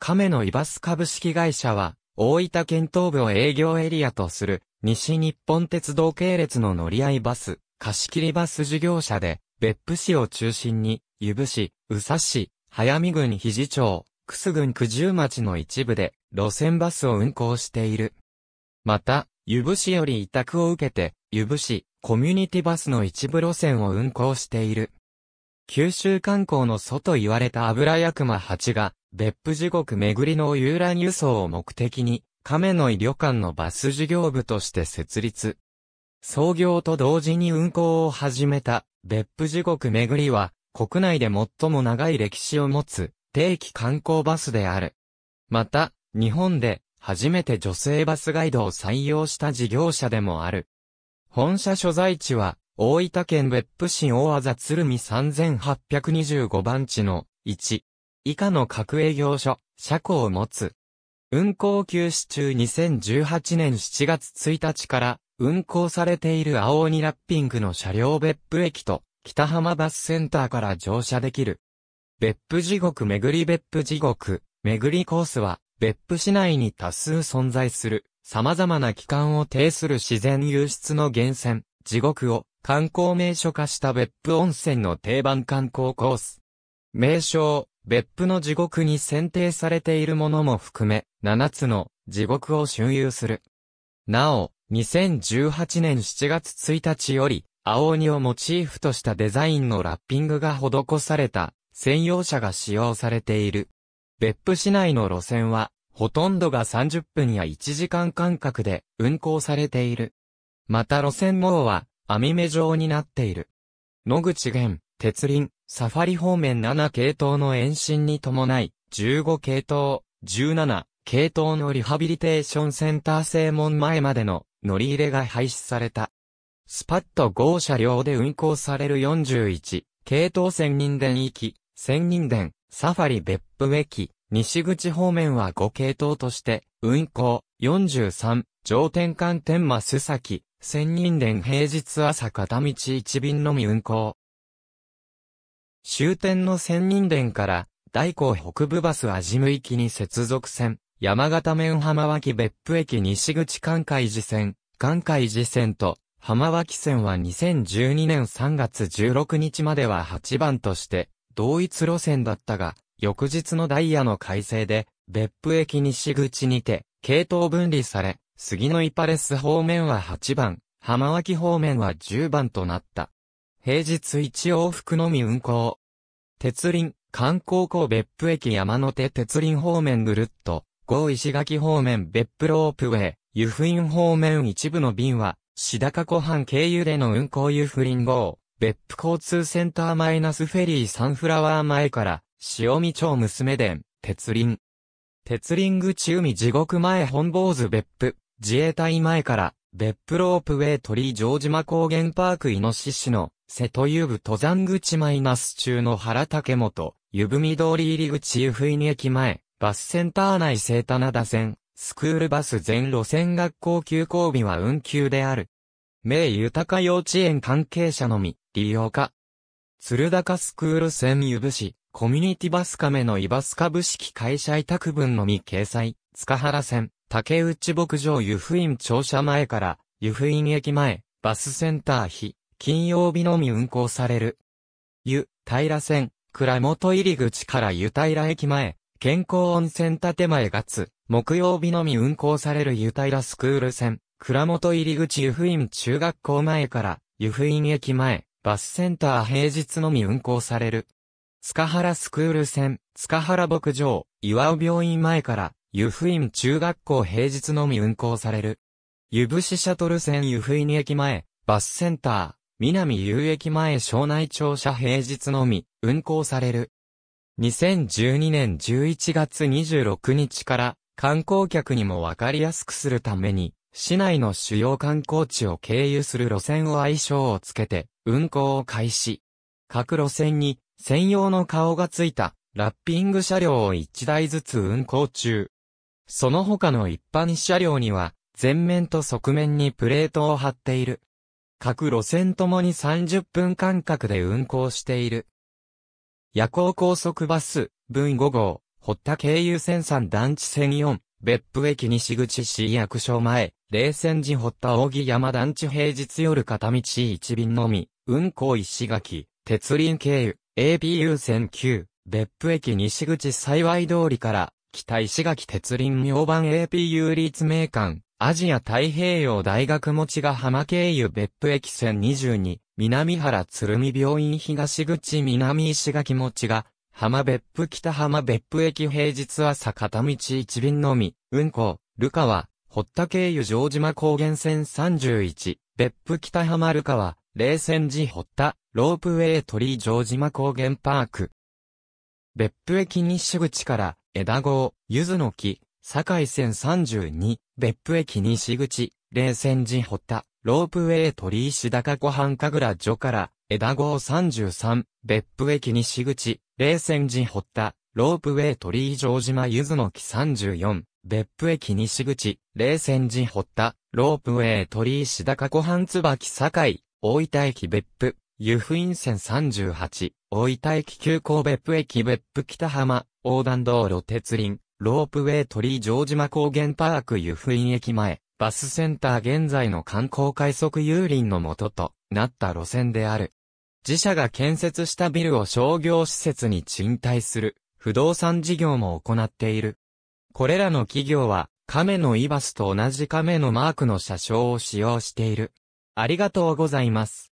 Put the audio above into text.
亀のイバス株式会社は、大分県東部を営業エリアとする、西日本鉄道系列の乗り合いバス、貸切バス事業者で、別府市を中心に、湯布市、宇佐市、早見郡肘町、楠郡九十町の一部で、路線バスを運行している。また、湯布市より委託を受けて、湯布市、コミュニティバスの一部路線を運行している。九州観光の祖と言われた油役間八が、別府地獄巡りの遊覧輸送を目的に、亀の井旅館のバス事業部として設立。創業と同時に運行を始めた、別府地獄巡りは、国内で最も長い歴史を持つ、定期観光バスである。また、日本で、初めて女性バスガイドを採用した事業者でもある。本社所在地は、大分県別府市大あ鶴見3825番地の1。以下の各営業所、車庫を持つ。運行休止中2018年7月1日から運行されている青鬼ラッピングの車両別府駅と北浜バスセンターから乗車できる。別府地獄巡り別府地獄巡りコースは別府市内に多数存在する様々な機関を呈する自然流出の源泉地獄を観光名所化した別府温泉の定番観光コース。名称、別府の地獄に選定されているものも含め、7つの地獄を周遊する。なお、2018年7月1日より、青鬼をモチーフとしたデザインのラッピングが施された専用車が使用されている。別府市内の路線は、ほとんどが30分や1時間間隔で運行されている。また路線網は、網目状になっている。野口源、鉄輪、サファリ方面7系統の延伸に伴い、15系統、17系統のリハビリテーションセンター正門前までの乗り入れが廃止された。スパッと号車両で運行される41系統千人殿域、千人殿、サファリ別府駅、西口方面は5系統として運行43上天間天満須崎、千人伝平日朝片道一便のみ運行。終点の千人伝から、大港北部バス味行きに接続線、山形面浜脇別府駅西口関海寺線、関海寺線と、浜脇線は2012年3月16日までは8番として、同一路線だったが、翌日のダイヤの改正で、別府駅西口にて、系統分離され、杉のイパレス方面は8番、浜脇方面は10番となった。平日1往復のみ運行。鉄輪、観光港別府駅山手鉄輪方面ぐるっと、郷石垣方面別府ロープウェイ、湯布院方面一部の便は、白高湖畔経由での運行湯布林号、別府交通センターマイナスフェリーサンフラワー前から、塩見町娘電鉄輪。鉄輪口海地獄前本坊主別府、自衛隊前から、別府ロープウェイ鳥城島高原パークイノシシの、瀬戸遊部登山口マイナス中の原竹本、湯踏通り入口湯布院駅前、バスセンター内聖棚田線、スクールバス全路線学校休校日は運休である。名豊か幼稚園関係者のみ、利用か。鶴高スクール線湯布市、コミュニティバスカメのイバス株式会社委託分のみ掲載、塚原線、竹内牧場湯布院庁舎前から、湯布院駅前、バスセンター日、金曜日のみ運行される。湯、平線、倉本入口から湯平駅前、健康温泉建前月、木曜日のみ運行される湯平スクール線、倉本入口湯布院中学校前から、湯布院駅前、バスセンター平日のみ運行される。塚原スクール線、塚原牧場、岩尾病院前から、湯布院中学校平日のみ運行される。湯伏シャトル線湯布院駅前、バスセンター、南遊駅前庄内庁舎平日のみ運行される。2012年11月26日から観光客にもわかりやすくするために、市内の主要観光地を経由する路線を愛称をつけて、運行を開始。各路線に専用の顔がついたラッピング車両を1台ずつ運行中。その他の一般車両には、前面と側面にプレートを貼っている。各路線ともに30分間隔で運行している。夜行高速バス、分5号、堀田経由線3団地線4、別府駅西口市役所前、冷泉寺堀田扇山団地平日夜片道1便のみ、運行石垣、鉄輪経由、APU 線9、別府駅西口幸通りから北石垣鉄輪明板 APU 立命館、アジア太平洋大学持が浜経由別府駅線22、南原鶴見病院東口南石垣持が、浜別府北浜別府駅平日朝片道1便のみ、運行、ルカは、堀田経由城島高原線31、別府北浜ルカは、冷戦時堀田、ロープウェイ鳥居城島高原パーク。別府駅西口から、枝号、ゆずの木、堺線32、別府駅西口、冷泉寺堀田、ロープウェイ鳥石高湖畔神楽所から、枝号33、別府駅西口、冷泉寺堀田、ロープウェイ鳥居城島ゆずの木34、別府駅西口、冷泉寺堀田、ロープウェイ鳥石高湖畔椿堺、大分駅別府、湯布院線38、大分駅急行別府駅別府北浜、横断道路鉄輪、ロープウェイ鳥居城島高原パーク湯布院駅前、バスセンター現在の観光快速遊林の元となった路線である。自社が建設したビルを商業施設に賃貸する不動産事業も行っている。これらの企業は亀のイバスと同じ亀のマークの車掌を使用している。ありがとうございます。